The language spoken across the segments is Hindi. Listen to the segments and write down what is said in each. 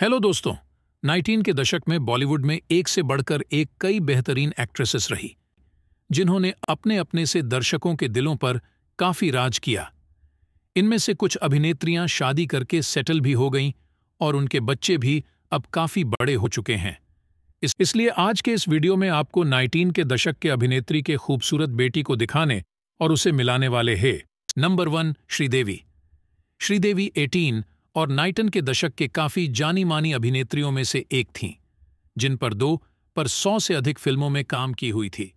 हेलो दोस्तों नाइनटीन के दशक में बॉलीवुड में एक से बढ़कर एक कई बेहतरीन एक्ट्रेसेस रही जिन्होंने अपने अपने से दर्शकों के दिलों पर काफी राज किया इनमें से कुछ अभिनेत्रियां शादी करके सेटल भी हो गईं और उनके बच्चे भी अब काफी बड़े हो चुके हैं इस, इसलिए आज के इस वीडियो में आपको नाइनटीन के दशक के अभिनेत्री के खूबसूरत बेटी को दिखाने और उसे मिलाने वाले है number one Sridevi Sridevi eighteen और नाइटन के दशक के काफी जानी मानी अभिनेत्रियों में से एक थीं जिन पर दो पर सौ से अधिक फिल्मों में काम की हुई थी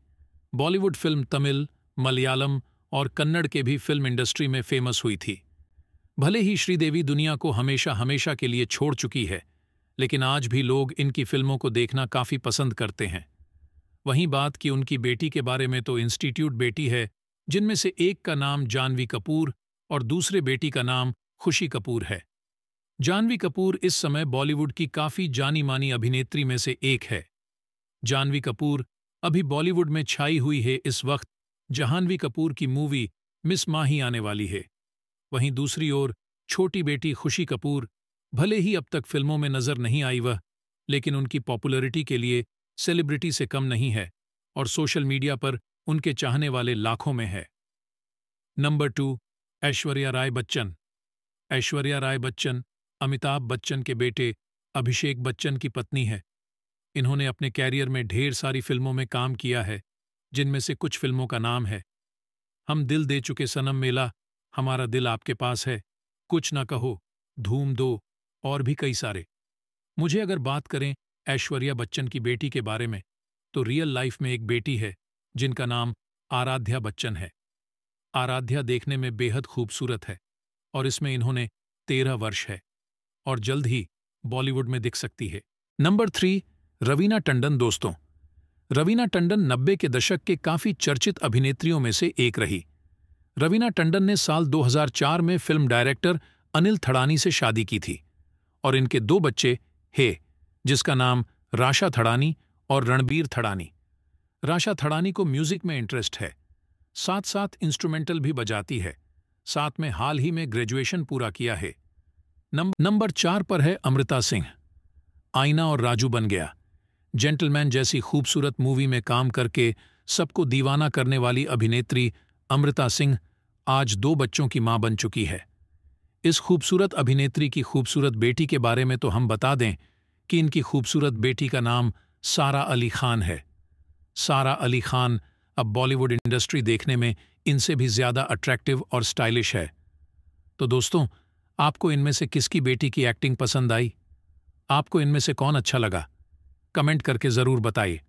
बॉलीवुड फिल्म तमिल मलयालम और कन्नड़ के भी फिल्म इंडस्ट्री में फेमस हुई थी भले ही श्रीदेवी दुनिया को हमेशा हमेशा के लिए छोड़ चुकी है लेकिन आज भी लोग इनकी फिल्मों को देखना काफी पसंद करते हैं वहीं बात कि उनकी बेटी के बारे में तो इंस्टीट्यूट बेटी है जिनमें से एक का नाम जानवी कपूर और दूसरे बेटी का नाम खुशी कपूर है जानवी कपूर इस समय बॉलीवुड की काफी जानी मानी अभिनेत्री में से एक है जानवी कपूर अभी बॉलीवुड में छाई हुई है इस वक्त जहानवी कपूर की मूवी मिस माही आने वाली है वहीं दूसरी ओर छोटी बेटी खुशी कपूर भले ही अब तक फिल्मों में नजर नहीं आई वह लेकिन उनकी पॉपुलरिटी के लिए सेलिब्रिटी से कम नहीं है और सोशल मीडिया पर उनके चाहने वाले लाखों में है नंबर टू ऐश्वर्या राय बच्चन ऐश्वर्या राय बच्चन अमिताभ बच्चन के बेटे अभिषेक बच्चन की पत्नी है इन्होंने अपने कैरियर में ढेर सारी फिल्मों में काम किया है जिनमें से कुछ फिल्मों का नाम है हम दिल दे चुके सनम मेला हमारा दिल आपके पास है कुछ ना कहो धूम दो और भी कई सारे मुझे अगर बात करें ऐश्वर्या बच्चन की बेटी के बारे में तो रियल लाइफ में एक बेटी है जिनका नाम आराध्या बच्चन है आराध्या देखने में बेहद खूबसूरत है और इसमें इन्होंने तेरह वर्ष है और जल्द ही बॉलीवुड में दिख सकती है नंबर थ्री रवीना टंडन दोस्तों रवीना टंडन नब्बे के दशक के काफी चर्चित अभिनेत्रियों में से एक रही रवीना टंडन ने साल 2004 में फिल्म डायरेक्टर अनिल थड़ानी से शादी की थी और इनके दो बच्चे हे जिसका नाम राशा थड़ानी और रणबीर थड़ानी राशा थड़ानी को म्यूजिक में इंटरेस्ट है साथ साथ इंस्ट्रूमेंटल भी बजाती है साथ में हाल ही में ग्रेजुएशन पूरा किया है नंबर चार पर है अमृता सिंह आईना और राजू बन गया जेंटलमैन जैसी खूबसूरत मूवी में काम करके सबको दीवाना करने वाली अभिनेत्री अमृता सिंह आज दो बच्चों की मां बन चुकी है इस खूबसूरत अभिनेत्री की खूबसूरत बेटी के बारे में तो हम बता दें कि इनकी खूबसूरत बेटी का नाम सारा अली खान है सारा अली खान अब बॉलीवुड इंडस्ट्री देखने में इनसे भी ज्यादा अट्रैक्टिव और स्टाइलिश है तो दोस्तों आपको इनमें से किसकी बेटी की एक्टिंग पसंद आई आपको इनमें से कौन अच्छा लगा कमेंट करके जरूर बताइए